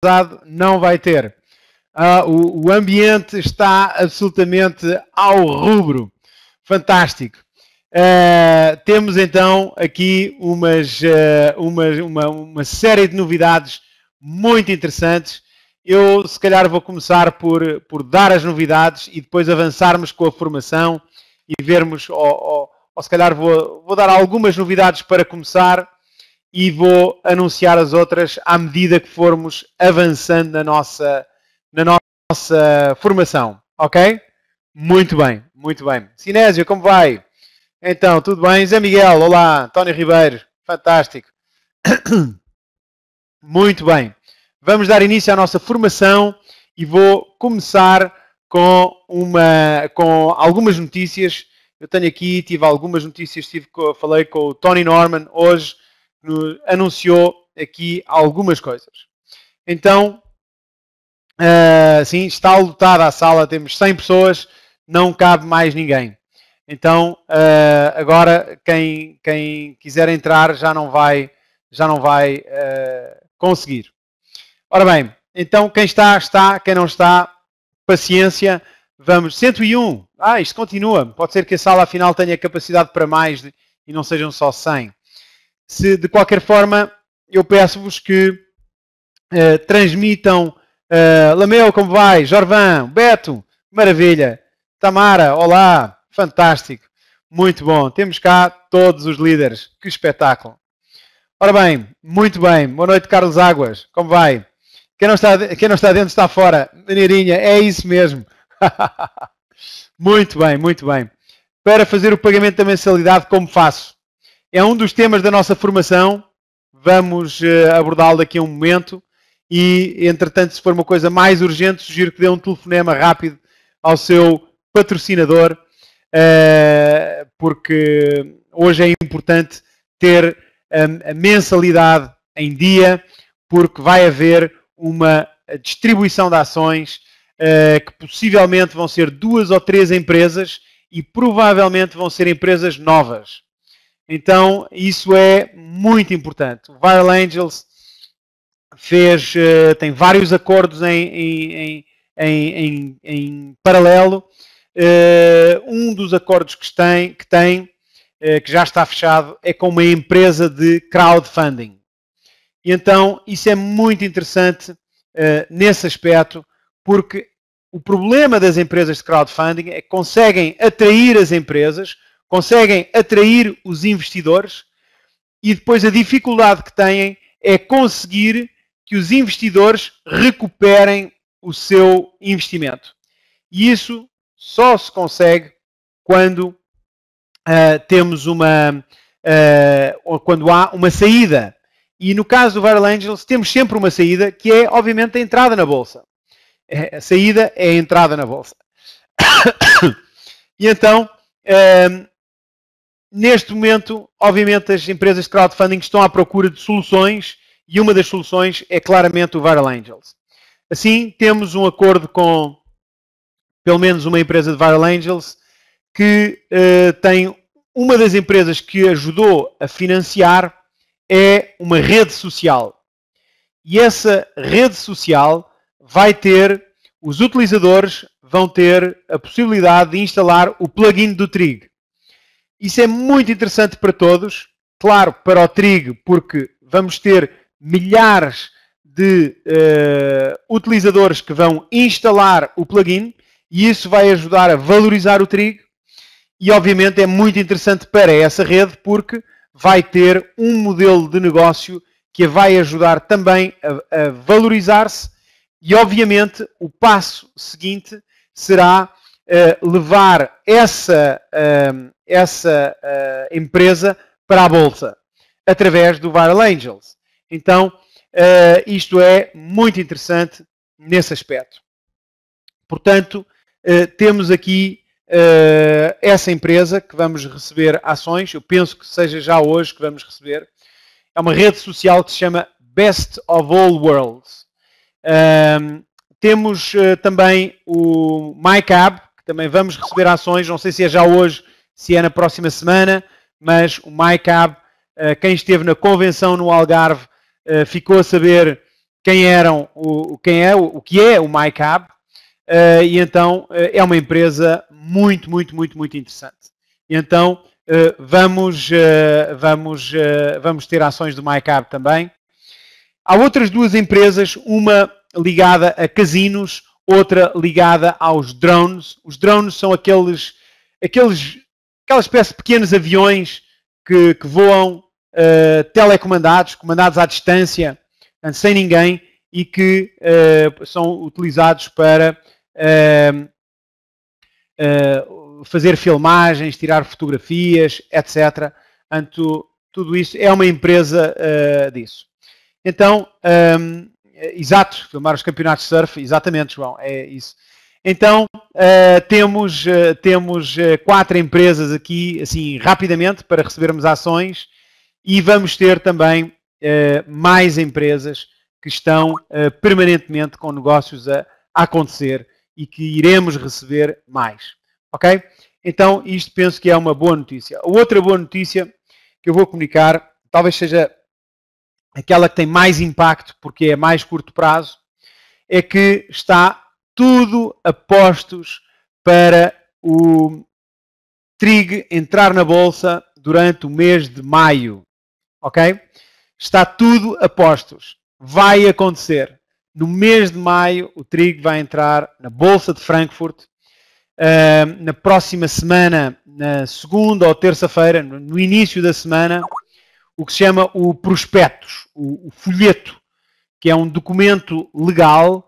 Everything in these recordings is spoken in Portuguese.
pesado não vai ter. Uh, o, o, ambiente está absolutamente ao rubro. Fantástico. Uh, temos então aqui umas, uh, uma, uma série de novidades muito interessantes. Eu, se calhar, vou começar por, por dar as novidades e depois avançarmos com a formação e vermos, ou, ou, ou se calhar, vou, vou dar algumas novidades para começar e vou anunciar as outras à medida que formos avançando na nossa, na nossa formação, ok? Muito bem, muito bem. Sinésio, como vai? Então, tudo bem? Zé Miguel, olá. António Ribeiro, fantástico. Muito bem. Vamos dar início à nossa formação e vou começar com, uma, com algumas notícias. Eu tenho aqui, tive algumas notícias, tive, falei com o Tony Norman hoje anunciou aqui algumas coisas. Então, uh, sim, está lotada a sala, temos 100 pessoas, não cabe mais ninguém. Então, uh, agora quem, quem quiser entrar já não vai, já não vai uh, conseguir. Ora bem, então quem está, está, quem não está, paciência. Vamos, 101. Ah, isto continua. Pode ser que a sala afinal tenha capacidade para mais de, e não sejam só 100. Se de qualquer forma, eu peço-vos que uh, transmitam uh, Lameu, como vai? Jorvan, Beto, maravilha. Tamara, olá, fantástico. Muito bom. Temos cá todos os líderes. Que espetáculo. Ora bem, muito bem. Boa noite, Carlos Águas. Como vai? Quem não está, quem não está dentro está fora. Maneirinha, é isso mesmo. muito bem, muito bem. Para fazer o pagamento da mensalidade, como faço? É um dos temas da nossa formação. Vamos eh, abordá-lo daqui a um momento. E, entretanto, se for uma coisa mais urgente, sugiro que dê um telefonema rápido ao seu patrocinador, eh, porque hoje é importante ter hum, a mensalidade em dia, porque vai haver uma distribuição de ações eh, que possivelmente vão ser duas ou três empresas e provavelmente vão ser empresas novas. Então, isso é muito importante. O Viral Angels fez, uh, tem vários acordos em, em, em, em paralelo. Uh, um dos acordos que tem, que, tem uh, que já está fechado, é com uma empresa de crowdfunding. E então, isso é muito interessante nesse aspecto, porque o problema das empresas de crowdfunding é que conseguem atrair as empresas conseguem atrair os investidores e depois a dificuldade que têm é conseguir que os investidores recuperem o seu investimento. E isso só se consegue quando uh, temos uma uh, quando há uma saída. E no caso do Viral Angels temos sempre uma saída que é obviamente a entrada na bolsa. É, a saída é a entrada na bolsa. e então um, ah, Neste momento, obviamente, as empresas de crowdfunding estão à procura de soluções e uma das soluções é claramente o Viral Angels. Assim, temos um acordo com pelo menos uma empresa de Viral Angels que uh, tem uma das empresas que ajudou a financiar é uma rede social. E essa rede social vai ter, os utilizadores vão ter a possibilidade de instalar o plugin do Trig. Isso é muito interessante para todos. Claro, para o trigo, porque vamos ter milhares de uh, utilizadores que vão instalar o plugin e isso vai ajudar a valorizar o trigo. E obviamente é muito interessante para essa rede porque vai ter um modelo de negócio que a vai ajudar também a, a valorizar-se. E obviamente o passo seguinte será uh, levar essa, uh, essa uh, empresa para a Bolsa, através do Viral Angels. Então, uh, isto é muito interessante nesse aspecto. Portanto, uh, temos aqui essa empresa que vamos receber ações, eu penso que seja já hoje que vamos receber. É uma rede social que se chama Best of All Worlds. Um, temos uh, também o MyCab, que também vamos receber ações, não sei se é já hoje se é na próxima semana, mas o MyCab, eh, quem esteve na convenção no Algarve, eh, ficou a saber quem eram o, quem é, o que é o MyCab, eh, e então é uma empresa muito, muito, muito, muito interessante. E então vamos, vamos, vamos ter ações do MyCab também. Há outras duas empresas, uma ligada a casinos, outra ligada aos drones. Os drones são aqueles, aqueles aquela espécie de pequenos aviões que, que voam uh, telecomandados, comandados à distância, sem ninguém, e que uh, são utilizados para uh, fazer filmagens, tirar fotografias, etc. Anto tudo isso é uma empresa disso. Então, um, exato, filmar os campeonatos de surf, exatamente, João, é isso. Então, uh, temos, uh, temos uh, quatro empresas aqui, assim, rapidamente, para recebermos ações e vamos ter também mais empresas que estão permanentemente com negócios a, a, acontecer e que iremos receber mais. Ok? Então, isto penso que é uma boa notícia. Outra boa notícia que eu vou comunicar, talvez seja aquela que tem mais impacto, porque é mais curto prazo, é que está tudo apostos para o trigo entrar na bolsa durante o mês de maio. Ok? Está tudo apostos. Vai acontecer. No mês de maio, o trigo vai entrar na Bolsa de Frankfurt. Uh, na próxima semana, na segunda ou terça-feira, no início da semana, o que se chama o prospectus, o, o folheto, que é um documento legal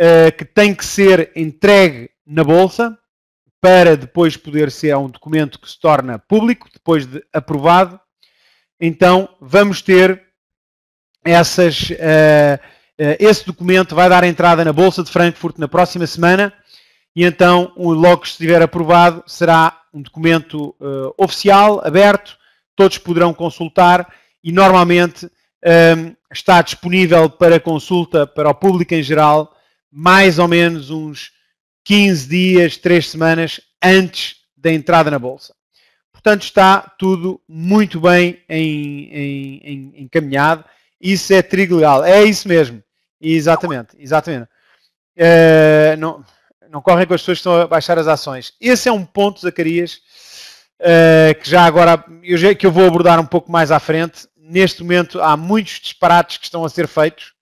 eh, que tem que ser entregue na Bolsa para depois poder ser um documento que se torna público, depois de aprovado. Então, vamos ter essas, uh, uh, esse documento, vai dar entrada na Bolsa de Frankfurt na próxima semana e então, logo que estiver aprovado, será um documento uh, oficial, aberto, todos poderão consultar e normalmente um, está disponível para consulta para o público em geral mais ou menos uns 15 dias, 3 semanas antes da entrada na bolsa. Portanto, está tudo muito bem em, em, em, encaminhado. Isso é trigo legal. É isso mesmo. Exatamente, exatamente. Uh, não, não correm com as pessoas que estão a baixar as ações. Esse é um ponto, Zacarias, uh, que já agora, eu, que eu vou abordar um pouco mais à frente. Neste momento há muitos disparates que estão a ser feitos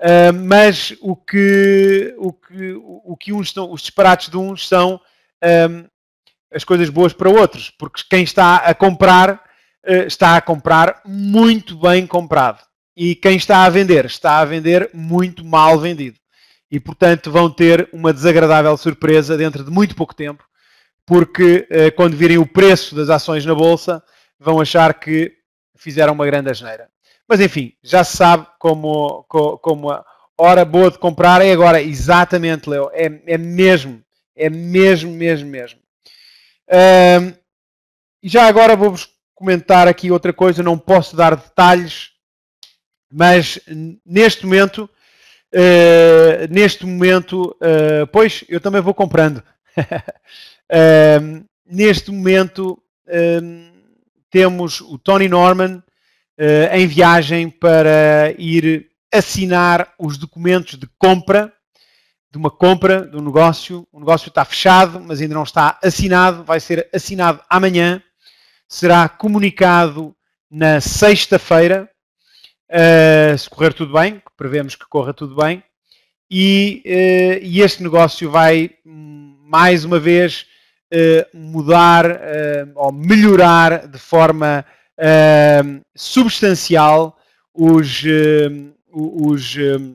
Uh, mas o que, o que, o que uns estão, os disparates de uns são um, ah, as coisas boas para outros, porque quem está a comprar uh, está a comprar muito bem comprado e quem está a vender está a vender muito mal vendido. E portanto vão ter uma desagradável surpresa dentro de muito pouco tempo, porque uh, quando virem o preço das ações na bolsa vão achar que fizeram uma grande asneira. Mas enfim, já se sabe como, como a hora boa de comprar é agora. Exatamente, Leo. É, é mesmo. É mesmo, mesmo, mesmo. Um, e já agora vou-vos comentar aqui outra coisa. Não posso dar detalhes, mas neste momento. Uh, neste momento, uh, pois eu também vou comprando. uh, neste momento temos o Tony Norman uh, em viagem para ir assinar os documentos de compra, de uma compra, de um negócio. O negócio está fechado, mas ainda não está assinado. Vai ser assinado amanhã. Será comunicado na sexta-feira, uh, se correr tudo bem, prevemos que corra tudo bem. E, uh, e este negócio vai, mais uma vez, mudar ou melhorar de forma Ehm, substancial os, uh, os ehm,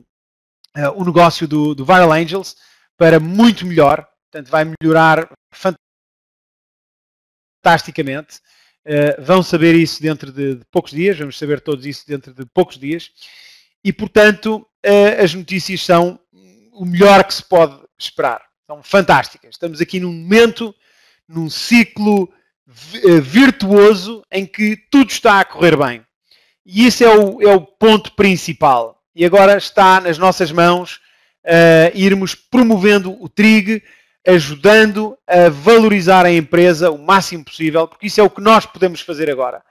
eh, o negócio do, do Viral Angels para muito melhor, portanto vai melhorar fantasticamente. Eh, vão saber isso dentro de, de poucos dias, vamos saber todos isso dentro de poucos dias. E, portanto, eh, as notícias são o melhor que se pode esperar. São fantásticas. Estamos aqui num momento, num ciclo eh, virtuoso em que tudo está a correr bem. E isso é o, é o ponto principal. E agora está nas nossas mãos uh, irmos promovendo o TRIG, ajudando a valorizar a empresa o máximo possível, porque isso é o que nós podemos fazer agora.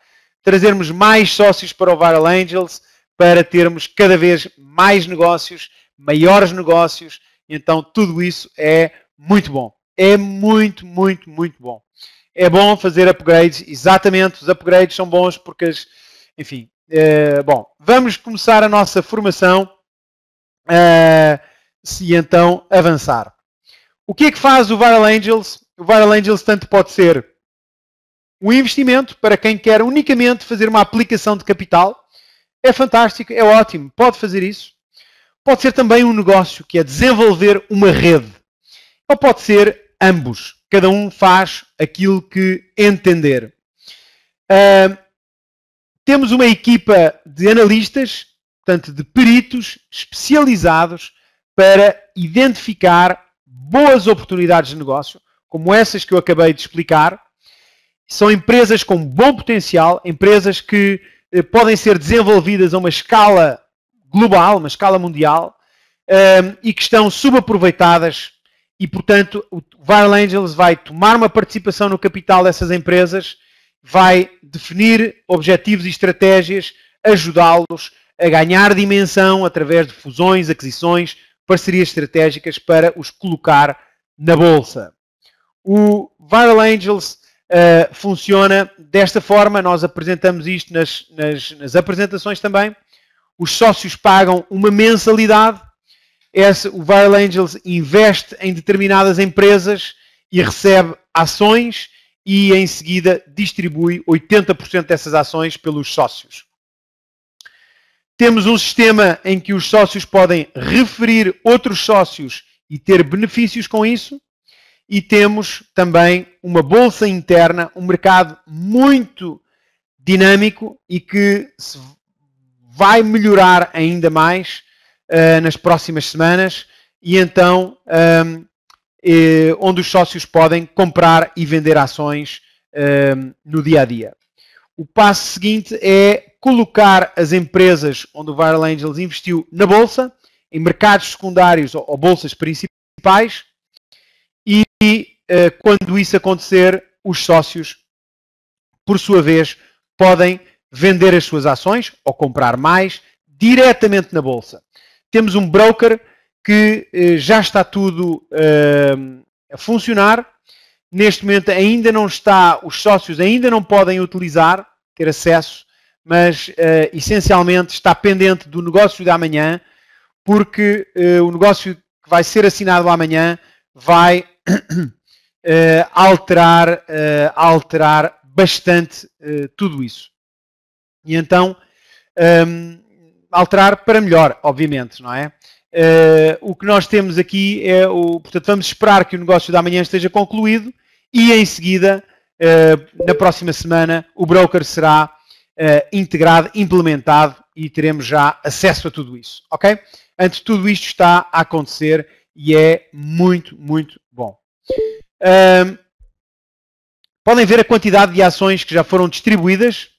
Trazermos mais sócios para o Viral Angels, para termos cada vez mais negócios, maiores negócios. Então, tudo isso é muito bom. É muito, muito, muito bom é bom fazer upgrades, exatamente, os upgrades são bons porque as, enfim, uh, bom, vamos começar a nossa formação uh, se então avançar. O que é que faz o Viral Angels? O Viral Angels tanto pode ser um investimento para quem quer unicamente fazer uma aplicação de capital. É fantástico, é ótimo, pode fazer isso. Pode ser também um negócio que é desenvolver uma rede. Ou pode ser ambos cada um faz aquilo que entender. Uh, temos uma equipa de analistas, portanto, de peritos especializados para identificar boas oportunidades de negócio, como essas que eu acabei de explicar. São empresas com bom potencial, empresas que eh, podem ser desenvolvidas a uma escala global, uma escala mundial, e que estão subaproveitadas e, portanto, o Viral Angels vai tomar uma participação no capital dessas empresas, vai definir objetivos e estratégias, ajudá-los a ganhar dimensão através de fusões, aquisições, parcerias estratégicas para os colocar na bolsa. O Viral Angels uh, funciona desta forma, nós apresentamos isto nas, nas, nas apresentações também. Os sócios pagam uma mensalidade esse, o Viral Angels investe em determinadas empresas e recebe ações e em seguida distribui 80% dessas ações pelos sócios. Temos um sistema em que os sócios podem referir outros sócios e ter benefícios com isso. E temos também uma bolsa interna, um mercado muito dinâmico e que vai melhorar ainda mais eh, nas próximas semanas e então um, ehm, eh, onde os sócios podem comprar e vender ações um, ehm, no dia a dia. O passo seguinte é colocar as empresas onde o Viral Angels investiu na bolsa, em mercados secundários ou, ou bolsas principais, e eh, quando isso acontecer, os sócios, por sua vez, podem vender as suas ações ou comprar mais diretamente na bolsa temos um broker que eh, já está tudo eh, a funcionar. Neste momento ainda não está, os sócios ainda não podem utilizar, ter acesso, mas eh, essencialmente está pendente do negócio de amanhã, porque eh, o negócio que vai ser assinado amanhã vai eh, alterar, eh, alterar bastante tudo isso. E então, ehm, alterar para melhor, obviamente, não é? Uh, o que nós temos aqui é o. Portanto, vamos esperar que o negócio da manhã esteja concluído e em seguida, uh, na próxima semana, o broker será uh, integrado, implementado e teremos já acesso a tudo isso. Ok? Antes tudo isto está a acontecer e é muito, muito bom. podem ver a quantidade de ações que já foram distribuídas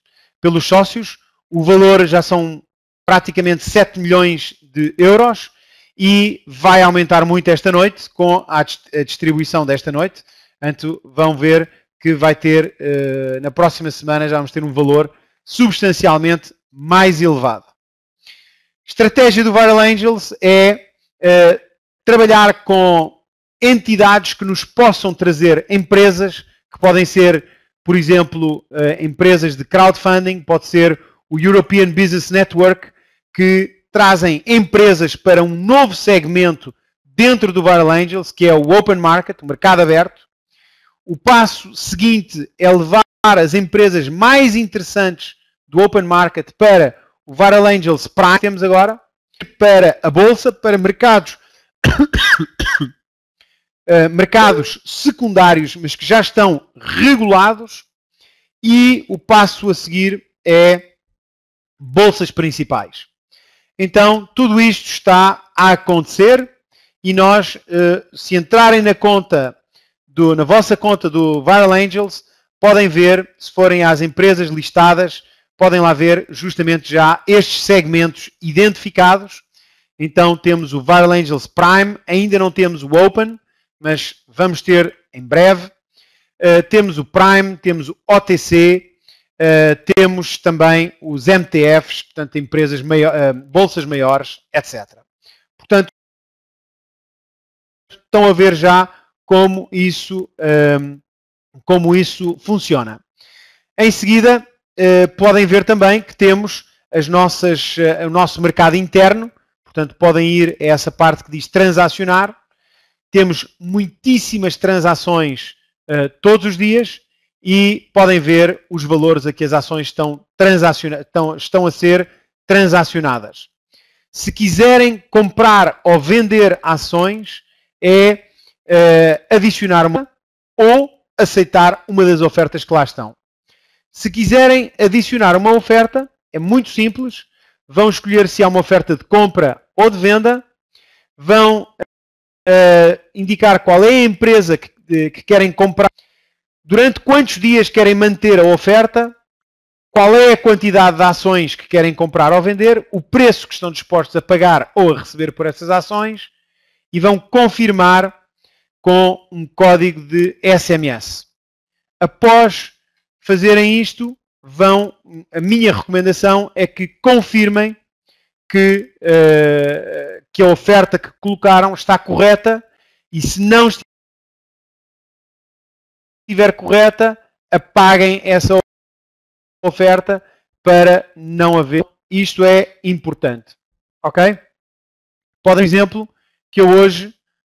pelos sócios. O valor já são praticamente 7 milhões de euros e vai aumentar muito esta noite com a distribuição desta noite. Portanto, vão ver que vai ter, eh, na próxima semana, já vamos ter um valor substancialmente mais elevado. Estratégia do Viral Angels é eh, trabalhar com entidades que nos possam trazer empresas que podem ser, por exemplo, eh, empresas de crowdfunding, pode ser o European Business Network, que trazem empresas para um novo segmento dentro do Barrel Angels, que é o Open Market, o mercado aberto. O passo seguinte é levar as empresas mais interessantes do Open Market para o Barrel Angels Prime, que temos agora, para a Bolsa, para mercados, uh, mercados secundários, mas que já estão regulados. E o passo a seguir é bolsas principais. Então, tudo isto está a acontecer e nós, eh, se entrarem na conta do, na vossa conta do Viral Angels, podem ver, se forem às empresas listadas, podem lá ver justamente já estes segmentos identificados. Então temos o Viral Angels Prime, ainda não temos o Open, mas vamos ter em breve. Uh, temos o Prime, temos o OTC, eh, temos também os MTFs, portanto, empresas maior, eh, bolsas maiores, etc. Portanto, estão a ver já como isso, ehm, como isso funciona. Em seguida, eh, podem ver também que temos as nossas, o nosso mercado interno, portanto, podem ir a essa parte que diz transacionar. Temos muitíssimas transações todos os dias e podem ver os valores a que as ações estão, estão, estão a ser transacionadas. Se quiserem comprar ou vender ações, é uh, adicionar uma ou aceitar uma das ofertas que lá estão. Se quiserem adicionar uma oferta, é muito simples. Vão escolher se há uma oferta de compra ou de venda. Vão uh, indicar qual é a empresa que, de, que querem comprar durante quantos dias querem manter a oferta, qual é a quantidade de ações que querem comprar ou vender, o preço que estão dispostos a pagar ou a receber por essas ações e vão confirmar com um código de SMS. Após fazerem isto, vão a minha recomendação é que confirmem que, uh, que a oferta que colocaram está correta e se não estiver correta, apaguem essa oferta para não haver. Isto é importante. Ok? Pode exemplo que eu hoje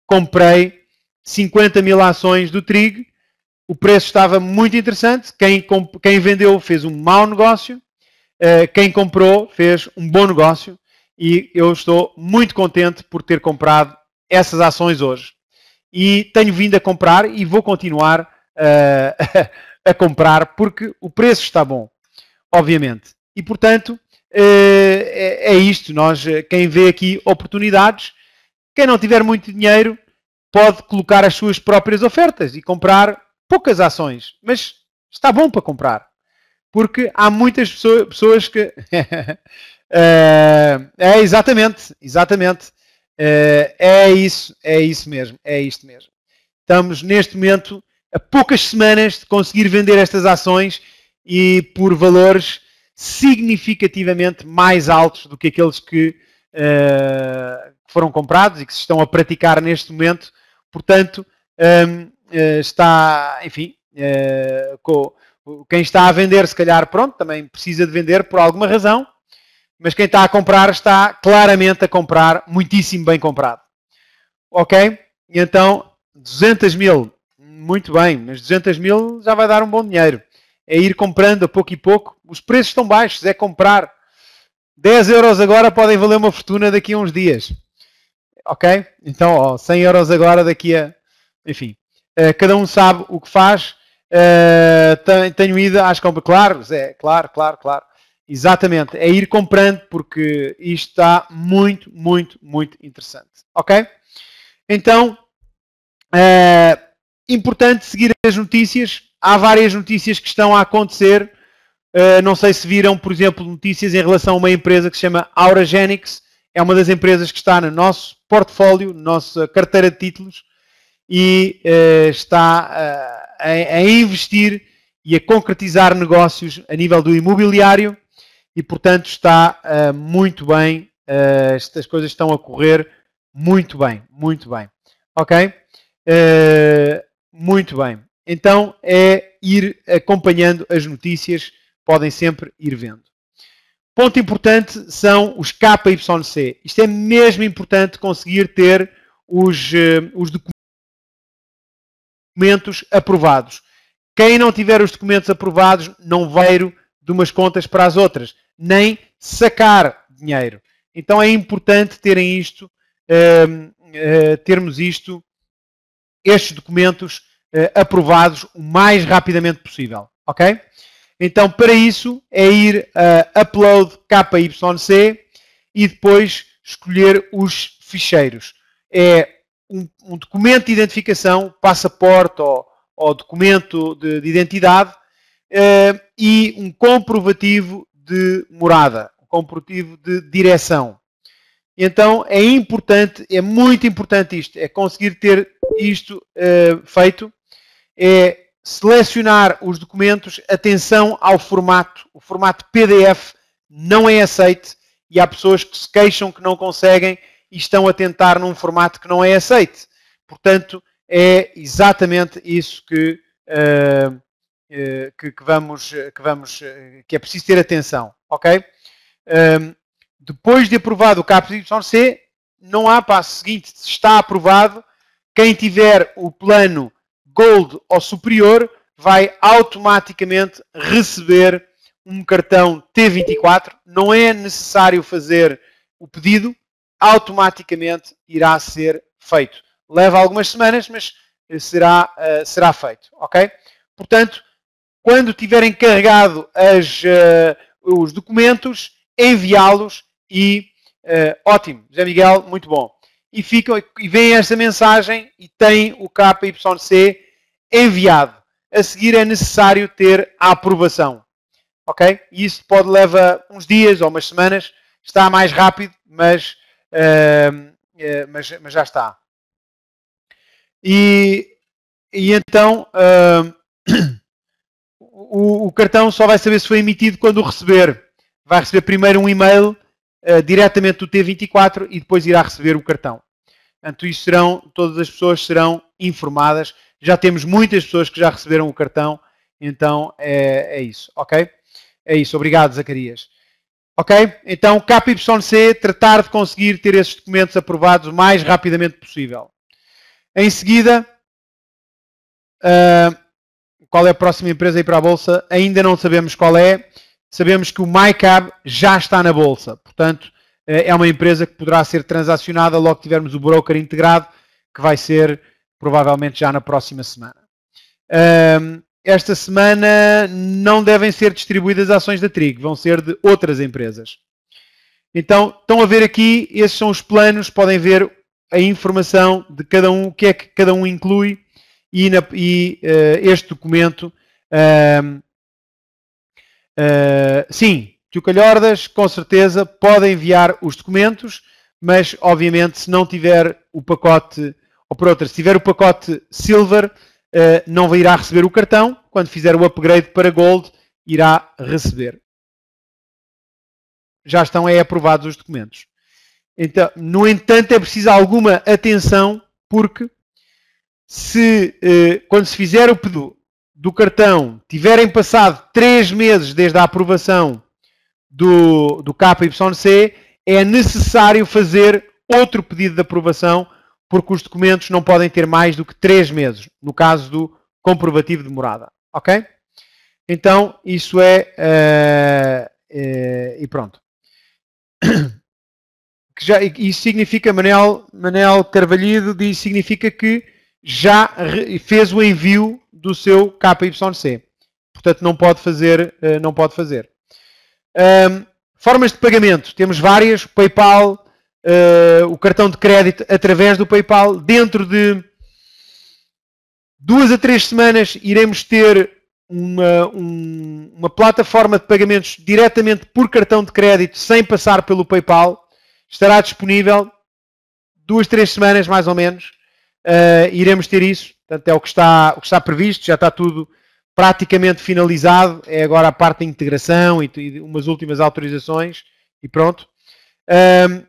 comprei 50 mil ações do trigo. O preço estava muito interessante. Quem, quem vendeu fez um mau negócio. Eh, quem comprou fez um bom negócio. E eu estou muito contente por ter comprado essas ações hoje. E tenho vindo a comprar e vou continuar uh, a comprar porque o preço está bom, obviamente. E portanto, uh, é, é isto. Nós, eh, quem vê aqui oportunidades, quem não tiver muito dinheiro, pode colocar as suas próprias ofertas e comprar poucas ações, mas está bom para comprar. Porque há muitas pessoas que. é exatamente, exatamente. é isso, é isso mesmo, é isto mesmo. Estamos neste momento a poucas semanas de conseguir vender estas ações e por valores significativamente mais altos do que aqueles que uh, foram comprados e que se estão a praticar neste momento. Portanto, um, uh, eh, está, enfim, uh, eh, com, quem está a vender, se calhar, pronto, também precisa de vender por alguma razão, mas quem está a comprar está claramente a comprar, muitíssimo bem comprado. Ok? então, 200 mil muito bem, mas 200 mil já vai dar um bom dinheiro. É ir comprando a pouco e pouco. Os preços estão baixos, é comprar. 10 euros agora podem valer uma fortuna daqui a uns dias. Ok? Então, ó, 100 euros agora daqui a. Enfim, uh, cada um sabe o que faz. Uh, tenho ido às compras. Claro, Zé, claro, claro, claro. Exatamente. É ir comprando porque isto está muito, muito, muito interessante. Ok? Então, uh, importante seguir as notícias. Há várias notícias que estão a acontecer. Uh, não sei se viram, por exemplo, notícias em relação a uma empresa que se chama Auragenics. É uma das empresas que está no nosso portfólio, nossa carteira de títulos, e uh, está uh, a, a, investir e a concretizar negócios a nível do imobiliário e, portanto, está muito bem. estas coisas estão a correr muito bem, muito bem. Ok? Uh, muito bem. Então é ir acompanhando as notícias, podem sempre ir vendo. Ponto importante são os KYC. Isto é mesmo importante conseguir ter os, eh, os documentos aprovados. Quem não tiver os documentos aprovados não veiro de umas contas para as outras, nem sacar dinheiro. Então é importante terem isto, eh, eh, termos isto estes documentos eh, aprovados o mais rapidamente possível, ok? Então, para isso, é ir a Upload KYC e depois escolher os ficheiros. É um, um documento de identificação, passaporte ou, ou documento de, de identidade eh, e um comprovativo de morada, um comprovativo de direção. Então é importante, é muito importante isto, é conseguir ter isto uh, feito, é selecionar os documentos, atenção ao formato, o formato PDF não é aceite e há pessoas que se queixam que não conseguem e estão a tentar num formato que não é aceite. Portanto, é exatamente isso que, uh, uh, que, que, vamos, que vamos, que é preciso ter atenção, ok? Ehm, depois de aprovado o CAPS-YC, não há passo seguinte. Está aprovado. Quem tiver o plano Gold ou superior vai automaticamente receber um cartão T24. Não é necessário fazer o pedido, automaticamente irá ser feito. Leva algumas semanas, mas eh, será, uh, será feito. Ok? Portanto, quando tiverem carregado as, uh, os documentos, enviá-los e uh, ótimo, José Miguel, muito bom. E, ficam, e veem esta mensagem e têm o KYC enviado. A seguir é necessário ter a aprovação. Ok? E isso pode levar uns dias ou umas semanas. Está mais rápido, mas, uh, uh, mas, mas, já está. E, e então ehm, o, o cartão só vai saber se foi emitido quando o receber. Vai receber primeiro um e-mail eh, diretamente do T24 e depois irá receber o cartão. Portanto, isso serão, todas as pessoas serão informadas. Já temos muitas pessoas que já receberam o cartão, então é, é isso, ok? É isso, obrigado Zacarias. Ok? Então, KYC, tratar de conseguir ter esses documentos aprovados o mais rapidamente possível. Em seguida, uh, qual é a próxima empresa a ir para a Bolsa? Ainda não sabemos qual é sabemos que o MyCab já está na bolsa. Portanto, eh, é uma empresa que poderá ser transacionada logo que tivermos o broker integrado, que vai ser provavelmente já na próxima semana. esta semana não devem ser distribuídas ações da Trig, vão ser de outras empresas. Então, estão a ver aqui, esses são os planos, podem ver a informação de cada um, o que é que cada um inclui e, na, e uh, este documento uh, Uh, sim, Tio Calhordas, com certeza, pode enviar os documentos, mas, obviamente, se não tiver o pacote, ou por outra, se tiver o pacote Silver, uh, não irá receber o cartão. Quando fizer o upgrade para Gold, irá receber. Já estão aí aprovados os documentos. Então, no entanto, é preciso alguma atenção, porque se, uh, quando se fizer o pedido do cartão tiverem passado 3 meses desde a aprovação do, do KYC, é necessário fazer outro pedido de aprovação, porque os documentos não podem ter mais do que 3 meses, no caso do comprovativo de morada. Ok? Então, isso é. Uh, uh, e pronto. Que já, isso significa, Manel, Manel Carvalhido diz, significa que já fez o envio do seu KYC. Portanto, não pode fazer. Eh, não pode fazer. Um, formas de pagamento. Temos várias. PayPal, uh, o cartão de crédito através do PayPal. Dentro de duas a três semanas iremos ter uma, um, uma plataforma de pagamentos diretamente por cartão de crédito sem passar pelo PayPal. Estará disponível duas, três semanas mais ou menos. Uh, iremos ter isso. Portanto, é o que está, o que está previsto, já está tudo praticamente finalizado. É agora a parte da integração e, e umas últimas autorizações e pronto. Um,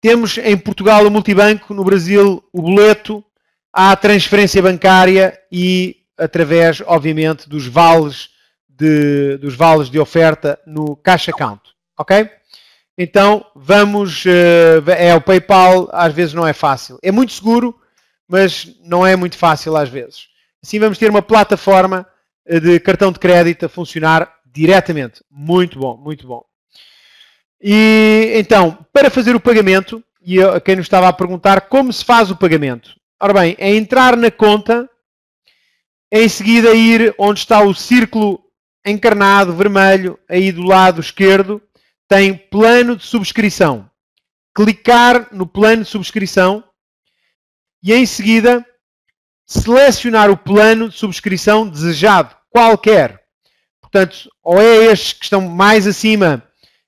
temos em Portugal o multibanco, no Brasil o boleto, há a transferência bancária e através, obviamente, dos vales de, dos vales de oferta no caixa account, ok? Então vamos, eh, é o PayPal, às vezes não é fácil. É muito seguro, mas não é muito fácil às vezes. Assim vamos ter uma plataforma eh, de cartão de crédito a funcionar diretamente. Muito bom, muito bom. E então, para fazer o pagamento, e a quem nos estava a perguntar como se faz o pagamento. Ora bem, é entrar na conta, em seguida ir onde está o círculo encarnado, vermelho, aí do lado esquerdo, tem plano de subscrição. Clicar no plano de subscrição e em seguida selecionar o plano de subscrição desejado, qualquer. Portanto, ou é estes que estão mais acima,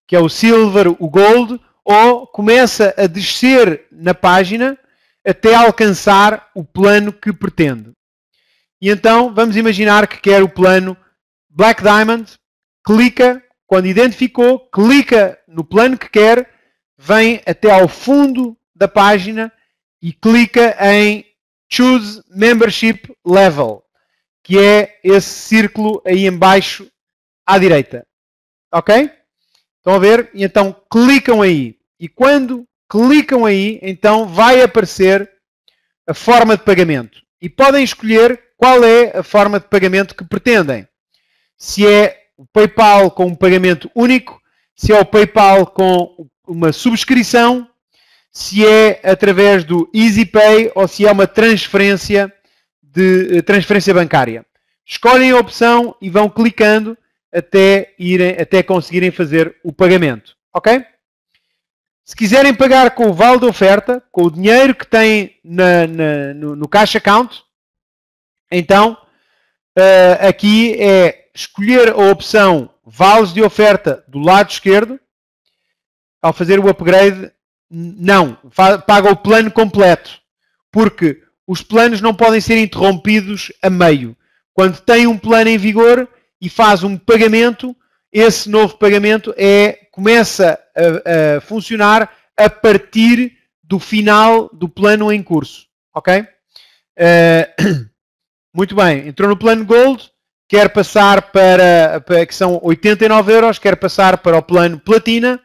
que é o Silver, o Gold, ou começa a descer na página até alcançar o plano que pretende. E então vamos imaginar que quer o plano Black Diamond, clica, quando identificou, clica no plano que quer, vem até ao fundo da página e clica em Choose Membership Level, que é esse círculo aí embaixo à direita. Ok? Estão a ver? E então clicam aí. E quando clicam aí, então vai aparecer a forma de pagamento. E podem escolher qual é a forma de pagamento que pretendem. Se é o PayPal com um pagamento único, se é o PayPal com uma subscrição se é através do EasyPay ou se é uma transferência de eh, transferência bancária. Escolhem a opção e vão clicando até irem até conseguirem fazer o pagamento, OK? Se quiserem pagar com o vale de oferta, com o dinheiro que têm na, na, no, no account, então uh, aqui é escolher a opção vales de oferta do lado esquerdo. Ao fazer o upgrade, não, paga o plano completo. Porque os planos não podem ser interrompidos a meio. Quando tem um plano em vigor e faz um pagamento, esse novo pagamento é começa a, a funcionar a partir do final do plano em curso. Ok? Uh, muito bem. Entrou no plano Gold, quer passar para, para que são 89 euros, quer passar para o plano Platina.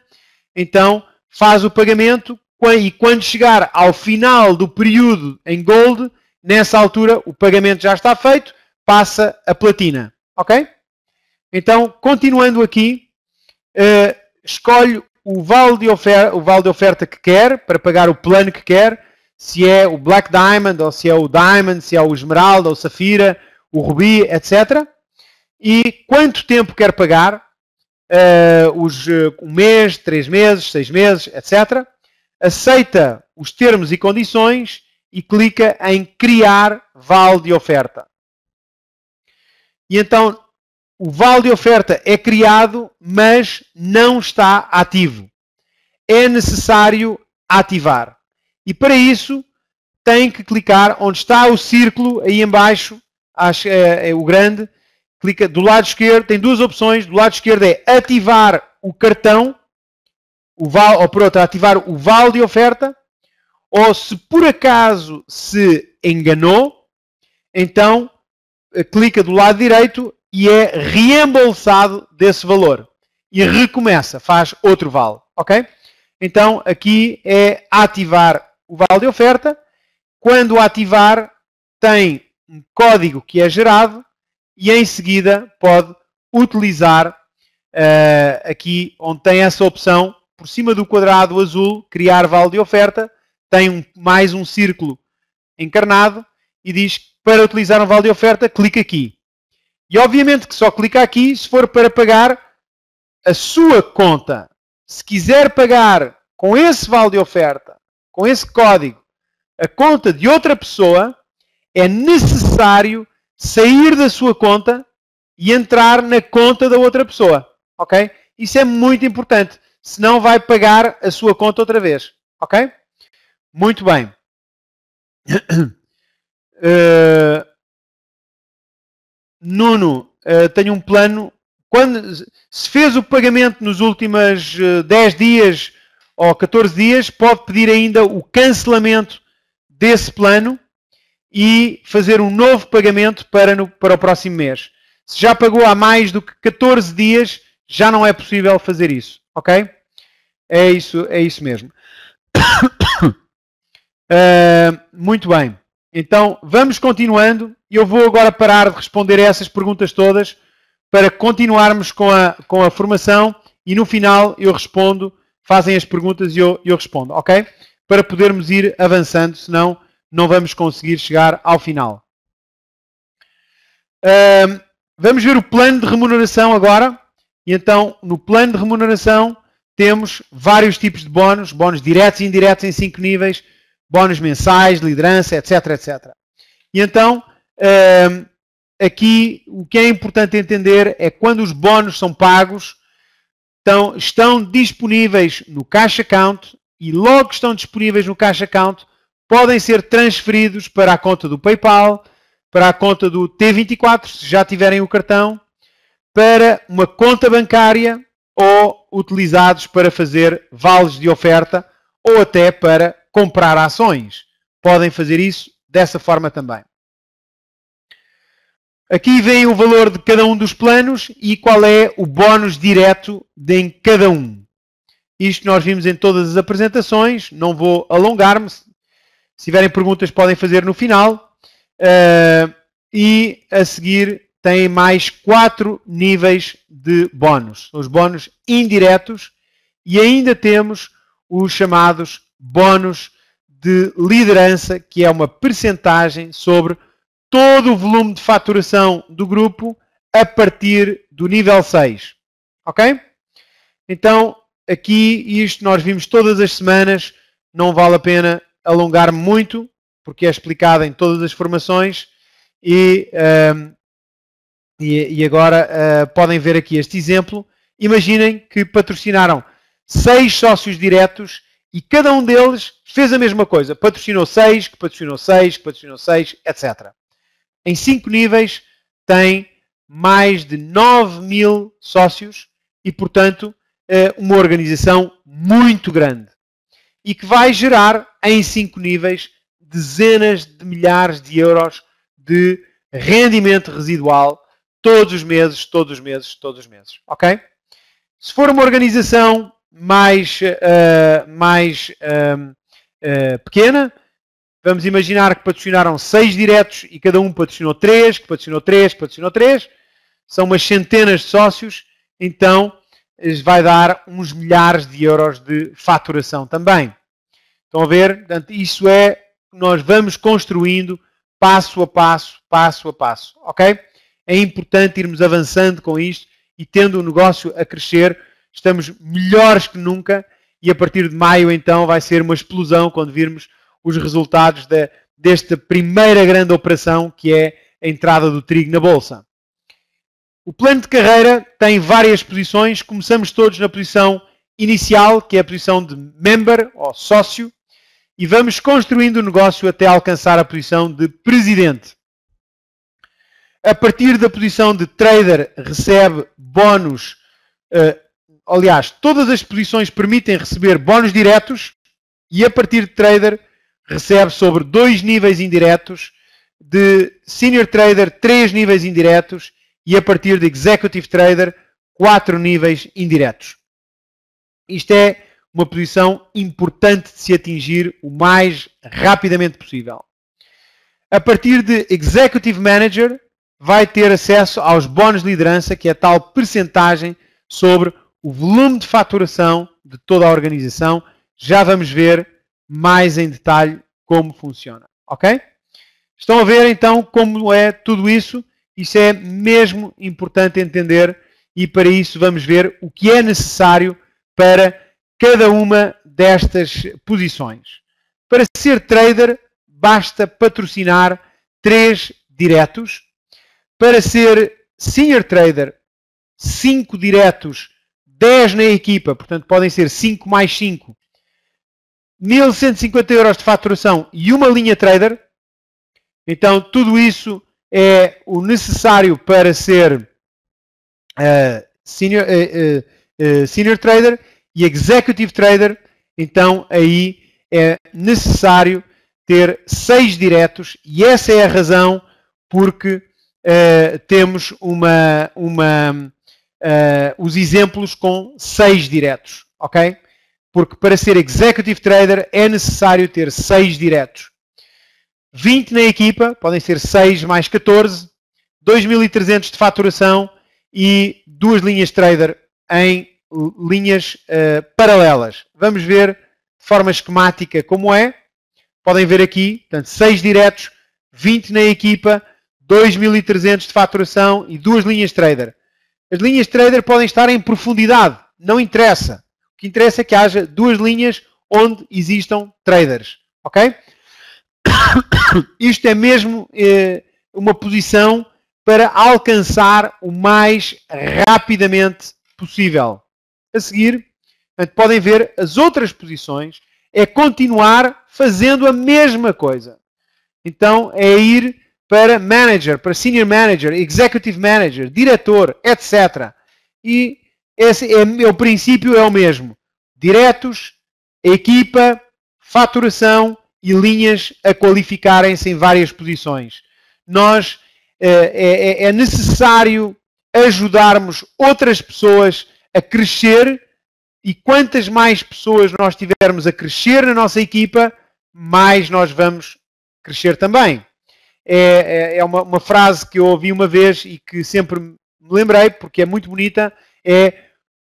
Então faz o pagamento e quando chegar ao final do período em gold, nessa altura o pagamento já está feito, passa a platina. Ok? Então, continuando aqui, uh, eh, escolhe o vale, de oferta, o vale de oferta que quer para pagar o plano que quer, se é o Black Diamond, ou se é o Diamond, se é o Esmeralda, ou Safira, o Rubi, etc. E quanto tempo quer pagar, uh, os, eh, um mês, três meses, seis meses, etc. Aceita os termos e condições e clica em criar vale de oferta. E então o vale de oferta é criado, mas não está ativo. É necessário ativar. E para isso tem que clicar onde está o círculo aí embaixo, acho, é, é o grande, clica do lado esquerdo, tem duas opções. Do lado esquerdo é ativar o cartão, o val, ou por outra, ativar o vale de oferta, ou se por acaso se enganou, então eh, clica do lado direito e é reembolsado desse valor. E recomeça, faz outro vale, ok? Então aqui é ativar o vale de oferta. Quando ativar, tem um código que é gerado e em seguida pode utilizar uh, aqui onde tem essa opção, por cima do quadrado azul, criar vale de oferta, tem um, mais um círculo encarnado e diz para utilizar um vale de oferta, clica aqui. E obviamente que só clica aqui se for para pagar a sua conta. Se quiser pagar com esse vale de oferta, com esse código, a conta de outra pessoa, é necessário sair da sua conta e entrar na conta da outra pessoa, ok? Isso é muito importante, senão vai pagar a sua conta outra vez, ok? Muito bem. Uh, Nuno, uh, tenho um plano. Quando se fez o pagamento nos últimos uh, eh, 10 dias ou 14 dias, pode pedir ainda o cancelamento desse plano e fazer um novo pagamento para, no, para o próximo mês. Se já pagou há mais do que 14 dias, já não é possível fazer isso, ok? É isso, é isso mesmo. Uh, muito bem. Então, vamos continuando. Eu vou agora parar de responder a essas perguntas todas para continuarmos com a, com a formação e no final eu respondo, fazem as perguntas e eu, eu respondo, ok? Para podermos ir avançando, senão não vamos conseguir chegar ao final. Um, vamos ver o plano de remuneração agora. E então, no plano de remuneração, temos vários tipos de bónus, bónus diretos e indiretos em cinco níveis, bónus mensais, liderança, etc, etc. E então, um, aqui o que é importante entender é quando os bónus são pagos, estão, estão disponíveis no Cash Account e logo que estão disponíveis no Cash Account, podem ser transferidos para a conta do PayPal, para a conta do T24, se já tiverem o cartão, para uma conta bancária ou utilizados para fazer vales de oferta ou até para comprar ações. Podem fazer isso dessa forma também. Aqui vem o valor de cada um dos planos e qual é o bónus direto de em cada um. Isto nós vimos em todas as apresentações, não vou alongar-me, se tiverem perguntas, podem fazer no final. Uh, e a seguir têm mais quatro níveis de bónus. Os bónus indiretos e ainda temos os chamados bónus de liderança, que é uma percentagem sobre todo o volume de faturação do grupo a partir do nível 6. Ok? Então, aqui isto nós vimos todas as semanas, não vale a pena alongar muito, porque é explicado em todas as formações e, um, ehm, e, e, agora uh, podem ver aqui este exemplo. Imaginem que patrocinaram seis sócios diretos e cada um deles fez a mesma coisa. Patrocinou seis, que patrocinou seis, que patrocinou seis, etc. Em cinco níveis tem mais de 9 mil sócios e, portanto, eh, uma organização muito grande e que vai gerar em cinco níveis dezenas de milhares de euros de rendimento residual todos os meses, todos os meses, todos os meses, ok? Se for uma organização mais, uh, mais uh, uh, pequena, vamos imaginar que patrocinaram seis diretos e cada um patrocinou três, que patrocinou três, que patrocinou três, são umas centenas de sócios, então vai dar uns milhares de euros de faturação também. Estão a ver? Portanto, isso é nós vamos construindo passo a passo, passo a passo, ok? É importante irmos avançando com isto e tendo o negócio a crescer, estamos melhores que nunca e a partir de maio então vai ser uma explosão quando virmos os resultados de, desta primeira grande operação que é a entrada do trigo na bolsa. O plano de carreira tem várias posições. Começamos todos na posição inicial, que é a posição de member ou sócio, e vamos construindo o negócio até alcançar a posição de presidente. A partir da posição de trader, recebe bónus. Uh, aliás, todas as posições permitem receber bónus diretos, e a partir de trader, recebe sobre dois níveis indiretos, de senior trader, três níveis indiretos e a partir de Executive Trader, quatro níveis indiretos. Isto é uma posição importante de se atingir o mais rapidamente possível. A partir de Executive Manager, vai ter acesso aos bónus de liderança, que é a tal percentagem sobre o volume de faturação de toda a organização. Já vamos ver mais em detalhe como funciona. Ok? Estão a ver então como é tudo isso? Isso é mesmo importante entender e para isso vamos ver o que é necessário para cada uma destas posições. Para ser trader, basta patrocinar três diretos. Para ser senior trader, cinco diretos, 10 na equipa, portanto podem ser 5 mais 5. 1150 euros de faturação e uma linha trader. Então tudo isso é o necessário para ser uh, senior, uh, uh, senior trader e executive trader, então aí é necessário ter seis diretos e essa é a razão porque temos uma, uma os exemplos com seis diretos, ok? Porque para ser executive trader é necessário ter seis diretos. 20 na equipa, podem ser 6 mais 14, 2.300 de faturação e duas linhas trader em linhas uh, paralelas. Vamos ver de forma esquemática como é. Podem ver aqui, portanto, 6 diretos, 20 na equipa, 2.300 de faturação e duas linhas trader. As linhas trader podem estar em profundidade, não interessa. O que interessa é que haja duas linhas onde existam traders, ok? Isto é mesmo eh, uma posição para alcançar o mais rapidamente possível. A seguir, podem ver as outras posições, é continuar fazendo a mesma coisa. Então, é ir para manager, para senior manager, executive manager, diretor, etc. E esse é, é o princípio é o mesmo. Diretos, equipa, faturação, e linhas a qualificarem-se em várias posições. Nós eh, é, é, é necessário ajudarmos outras pessoas a crescer e quantas mais pessoas nós tivermos a crescer na nossa equipa, mais nós vamos crescer também. É, é, é uma, uma, frase que eu ouvi uma vez e que sempre me lembrei, porque é muito bonita, é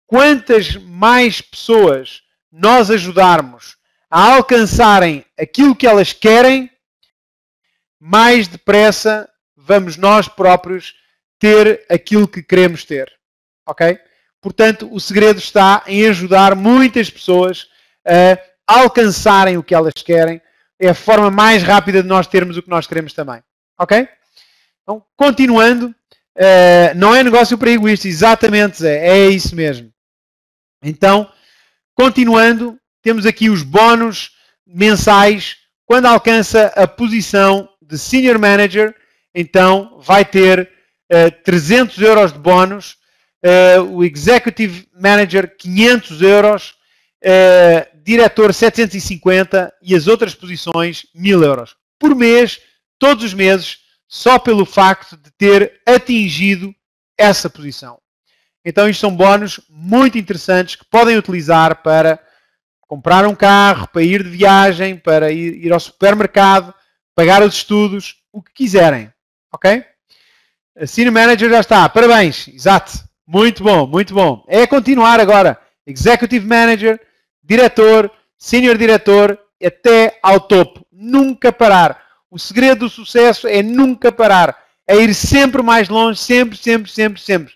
quantas mais pessoas nós ajudarmos a alcançarem aquilo que elas querem, mais depressa vamos nós próprios ter aquilo que queremos ter. Ok? Portanto, o segredo está em ajudar muitas pessoas a alcançarem o que elas querem. É a forma mais rápida de nós termos o que nós queremos também. Ok? Então, continuando, eh, não é negócio para egoístas, exatamente, Zé, é isso mesmo. Então, continuando, temos aqui os bónus mensais. Quando alcança a posição de Senior Manager, então vai ter uh, eh, 300 euros de bónus, uh, o Executive Manager 500 euros, uh, Diretor 750 e as outras posições 1000 euros. Por mês, todos os meses, só pelo facto de ter atingido essa posição. Então, isto são bónus muito interessantes que podem utilizar para comprar um carro, para ir de viagem, para ir, ir ao supermercado, pagar os estudos, o que quiserem. Ok? A Cine Manager já está. Parabéns. Exato. Muito bom, muito bom. É continuar agora. Executive Manager, diretor, senior diretor, até ao topo. Nunca parar. O segredo do sucesso é nunca parar. É ir sempre mais longe, sempre, sempre, sempre, sempre.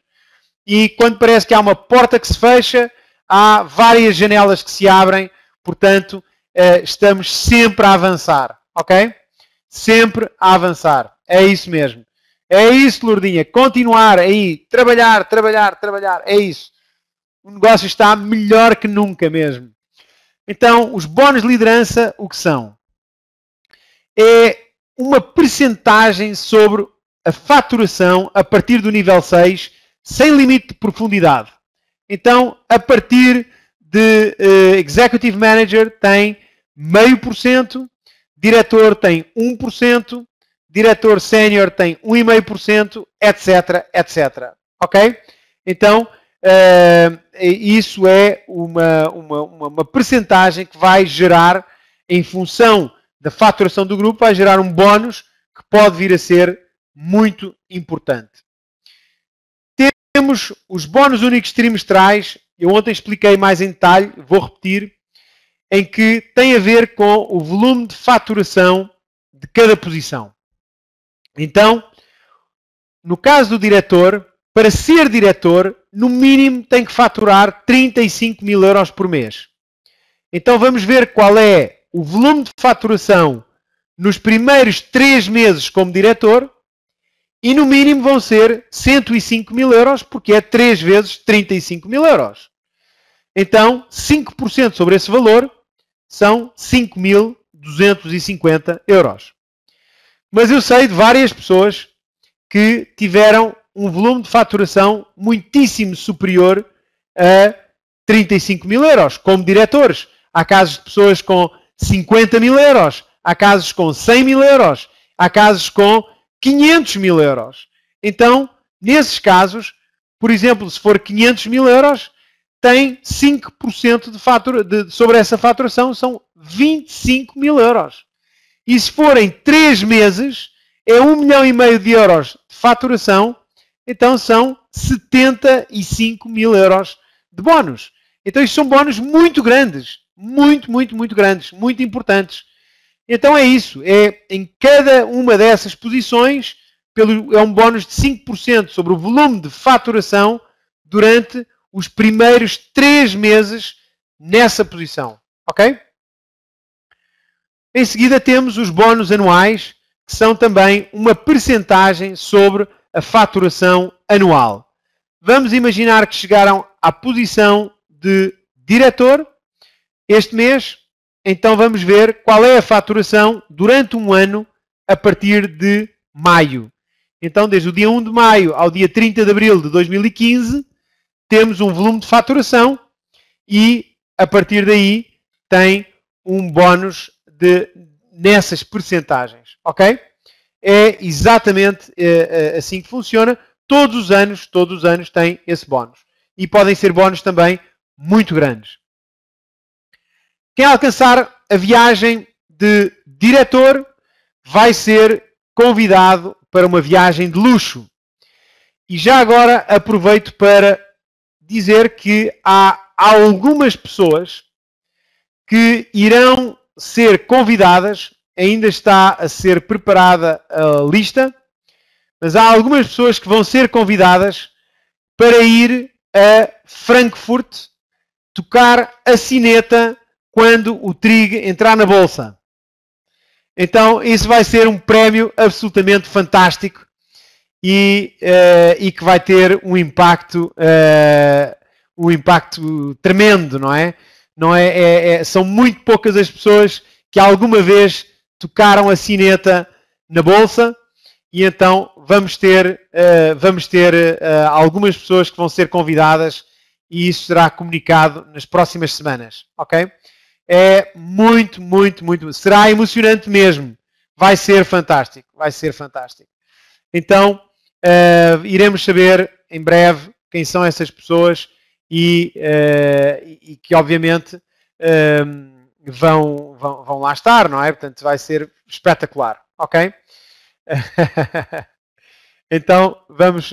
E quando parece que há uma porta que se fecha, há várias janelas que se abrem, portanto, eh, estamos sempre a avançar, ok? Sempre a avançar. É isso mesmo. É isso, Lourdinha. Continuar aí, trabalhar, trabalhar, trabalhar. É isso. O negócio está melhor que nunca mesmo. Então, os bónus de liderança, o que são? É uma percentagem sobre a faturação a partir do nível 6, sem limite de profundidade. Então, a partir de uh, Executive Manager tem meio por cento, diretor tem 1%, diretor sénior tem 1,5%, etc, etc. Ok? Então, uh, isso é uma, uma, uma percentagem que vai gerar, em função da faturação do grupo, vai gerar um bónus que pode vir a ser muito importante. Temos os bónus únicos trimestrais, eu ontem expliquei mais em detalhe, vou repetir, em que tem a ver com o volume de faturação de cada posição. Então, no caso do diretor, para ser diretor, no mínimo tem que faturar 35 mil euros por mês. Então vamos ver qual é o volume de faturação nos primeiros três meses como diretor e no mínimo vão ser 105 mil euros, porque é 3 vezes 35 mil euros. Então, 5% sobre esse valor são 5.250 euros. Mas eu sei de várias pessoas que tiveram um volume de faturação muitíssimo superior a 35 mil euros, como diretores. Há casos de pessoas com 50 mil euros, há casos com 100 mil euros, há casos com 500 mil euros. Então, nesses casos, por exemplo, se for 500 mil euros, tem 5% de fatura, de, sobre essa faturação, são 25 mil euros. E se forem 3 meses, é 1 milhão e meio de euros de faturação, então são 75 mil euros de bónus. Então, isto são bónus muito grandes, muito, muito, muito grandes, muito importantes. Então é isso. É em cada uma dessas posições pelo, é um bónus de 5% sobre o volume de faturação durante os primeiros três meses nessa posição. Ok? Em seguida temos os bónus anuais, que são também uma percentagem sobre a faturação anual. Vamos imaginar que chegaram à posição de diretor este mês então vamos ver qual é a faturação durante um ano a partir de maio. Então, desde o dia 1 de maio ao dia 30 de abril de 2015, temos um volume de faturação e, a partir daí, tem um bónus de, nessas percentagens, ok? É exatamente eh, eh, assim que funciona. Todos os anos, todos os anos tem esse bónus. E podem ser bónus também muito grandes. Quem alcançar a viagem de diretor vai ser convidado para uma viagem de luxo. E já agora aproveito para dizer que há algumas pessoas que irão ser convidadas, ainda está a ser preparada a lista, mas há algumas pessoas que vão ser convidadas para ir a Frankfurt tocar a sineta quando o trigo entrar na bolsa. Então, isso vai ser um prémio absolutamente fantástico e, uh, e que vai ter um impacto, uh, um impacto tremendo, não é? Não é, é, é, são muito poucas as pessoas que alguma vez tocaram a sineta na bolsa e então vamos ter, uh, vamos ter algumas pessoas que vão ser convidadas e isso será comunicado nas próximas semanas, ok? é muito, muito, muito. Será emocionante mesmo. Vai ser fantástico. Vai ser fantástico. Então, uh, iremos saber em breve quem são essas pessoas e, uh, e, que, obviamente, uh, vão, vão, vão lá estar, não é? Portanto, vai ser espetacular. Ok? então, vamos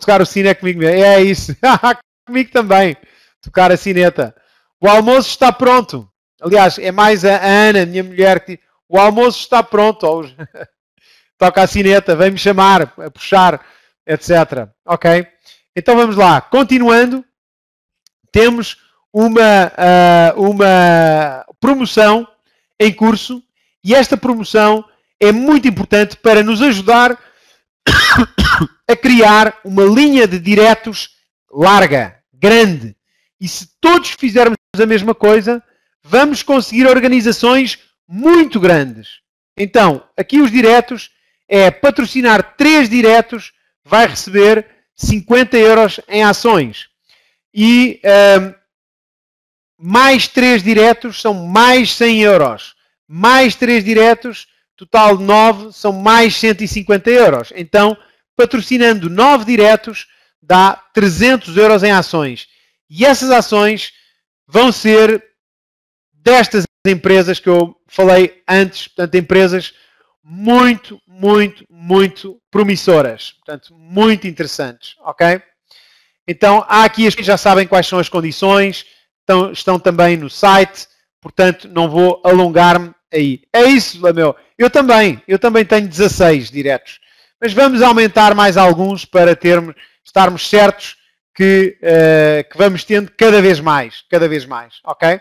tocar o sino é comigo mesmo. É isso. comigo também. Tocar a sineta. O almoço está pronto. Aliás, é mais a Ana, minha mulher, que diz, o almoço está pronto, hoje. toca a sineta, vem-me chamar, a puxar, etc. Ok? Então vamos lá. Continuando, temos uma, uh, uma promoção em curso e esta promoção é muito importante para nos ajudar a criar uma linha de diretos larga, grande. E se todos fizermos a mesma coisa, vamos conseguir organizações muito grandes. Então, aqui os diretos é patrocinar três diretos, vai receber 50 euros em ações. E uh, mais três diretos são mais 100 euros. Mais três diretos, total 9, são mais 150 euros. Então, patrocinando 9 diretos, dá 300 euros em ações. E essas ações vão ser destas empresas que eu falei antes, portanto, empresas muito, muito, muito promissoras, portanto, muito interessantes, ok? Então, há aqui as que já sabem quais são as condições, estão, estão também no site, portanto, não vou alongar-me aí. É isso, meu. Eu também, eu também tenho 16 diretos, mas vamos aumentar mais alguns para termos, estarmos certos que, uh, que vamos tendo cada vez mais, cada vez mais, ok?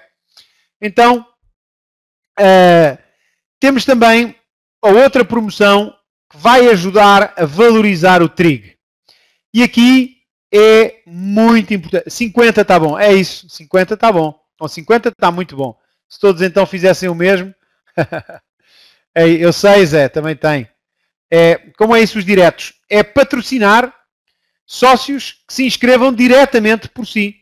Então, uh, temos também a outra promoção que vai ajudar a valorizar o trig E aqui é muito importante. 50 está bom, é isso. 50 está bom. Ou 50 está muito bom. Se todos então fizessem o mesmo. Eu sei, Zé, também tem. É, como é isso os diretos? É patrocinar sócios que se inscrevam diretamente por si.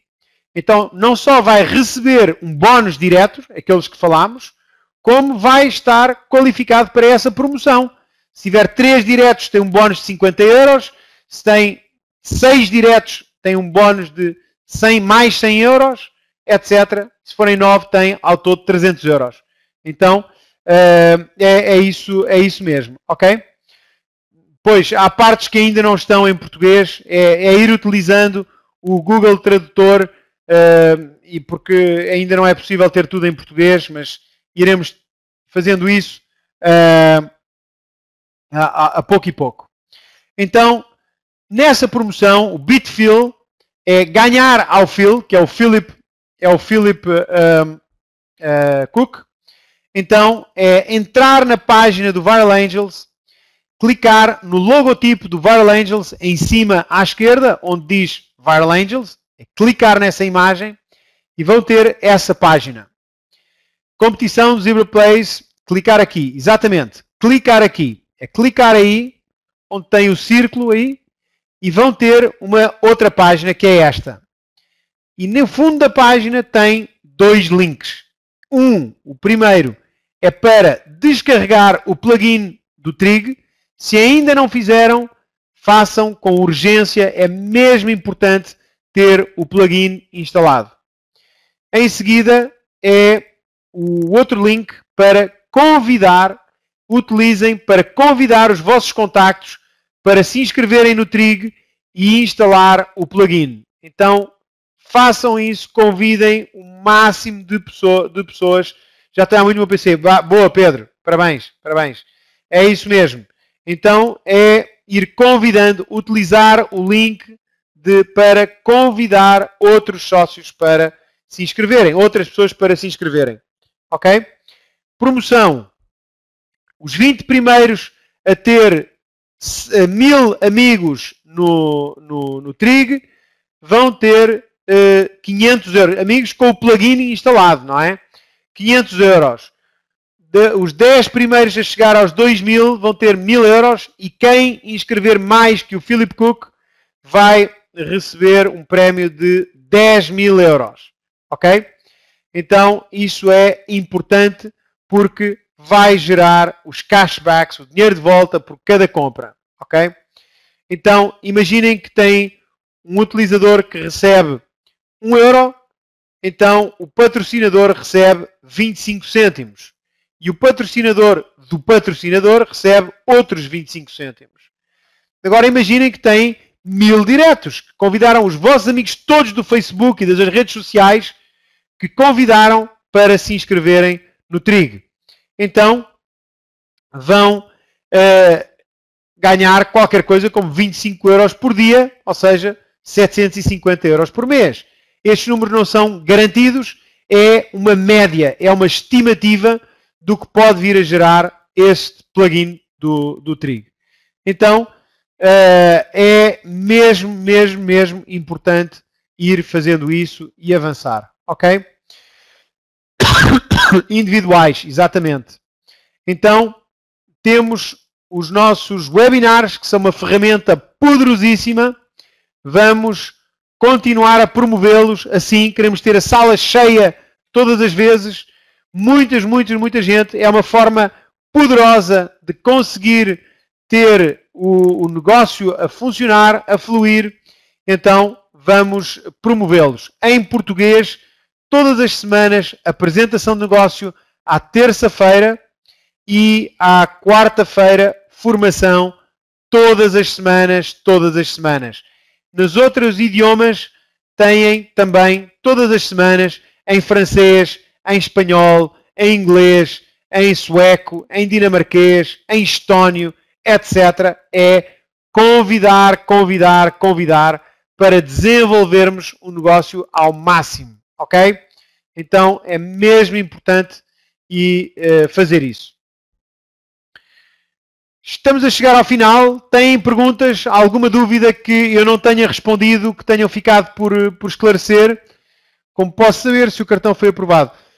Então, não só vai receber um bónus direto, aqueles que falámos, como vai estar qualificado para essa promoção. Se tiver 3 diretos, tem um bónus de 50 euros. Se tem 6 diretos, tem um bónus de 100 mais 100 euros, etc. Se forem 9, tem ao todo 300 euros. Então, eh, é, é, isso, é isso mesmo, ok? Pois, há partes que ainda não estão em português. É, é ir utilizando o Google Tradutor uh, e porque ainda não é possível ter tudo em português, mas iremos fazendo isso uh, a, a, pouco e pouco. Então, nessa promoção, o Bitfill é ganhar ao Phil, que é o Philip, é o Philip uh, Cook. Então, é entrar na página do Viral Angels, clicar no logotipo do Viral Angels em cima à esquerda, onde diz Viral Angels, é clicar nessa imagem e vão ter essa página. Competição Zebra Plays, clicar aqui, exatamente, clicar aqui, é clicar aí, onde tem o círculo aí, e vão ter uma outra página que é esta. E no fundo da página tem dois links. Um, o primeiro, é para descarregar o plugin do Trig. Se ainda não fizeram, façam com urgência, é mesmo importante ter o plugin instalado. Em seguida é o outro link para convidar, utilizem para convidar os vossos contactos para se inscreverem no Trig e instalar o plugin. Então façam isso, convidem o máximo de, pessoa, de pessoas. Já está muito no meu PC. Boa, Pedro. Parabéns, parabéns. É isso mesmo. Então é ir convidando, utilizar o link de, para convidar outros sócios para se inscreverem, outras pessoas para se inscreverem. Ok? Promoção. Os 20 primeiros a ter eh, mil amigos no, no, no Trig vão ter uh, eh, 500 euros. Amigos com o plugin instalado, não é? 500 euros. De, os 10 primeiros a chegar aos 2 mil vão ter 1000 euros e quem inscrever mais que o Philip Cook vai receber um prémio de 10 mil euros. Ok? Então, isso é importante porque vai gerar os cashbacks, o dinheiro de volta por cada compra. Ok? Então, imaginem que tem um utilizador que recebe 1 euro, então o patrocinador recebe 25 cêntimos. E o patrocinador do patrocinador recebe outros 25 cêntimos. Agora imaginem que tem mil diretos. Convidaram os vossos amigos todos do Facebook e das redes sociais que convidaram para se inscreverem no Trig. Então, vão uh, ganhar qualquer coisa como 25 euros por dia, ou seja, 750 euros por mês. Estes números não são garantidos, é uma média, é uma estimativa do que pode vir a gerar este plugin do, do Trig. Então, eh, é mesmo, mesmo, mesmo importante ir fazendo isso e avançar, ok? Individuais, exatamente. Então, temos os nossos webinars, que são uma ferramenta poderosíssima. Vamos continuar a promovê-los assim. Queremos ter a sala cheia todas as vezes. Muitas, muitas, muita gente. É uma forma poderosa de conseguir ter o, o negócio a funcionar, a fluir, então vamos promovê-los. Em português, todas as semanas, apresentação de negócio à terça-feira e à quarta-feira, formação todas as semanas, todas as semanas. Nos outros idiomas, têm também todas as semanas em francês, em espanhol, em inglês, em sueco, em dinamarquês, em estónio, etc., é convidar, convidar, convidar para desenvolvermos o negócio ao máximo, ok? Então é mesmo importante e uh, fazer isso. Estamos a chegar ao final. Têm perguntas? Alguma dúvida que eu não tenha respondido, que tenham ficado por, eh, por esclarecer? Como posso saber se o cartão foi aprovado?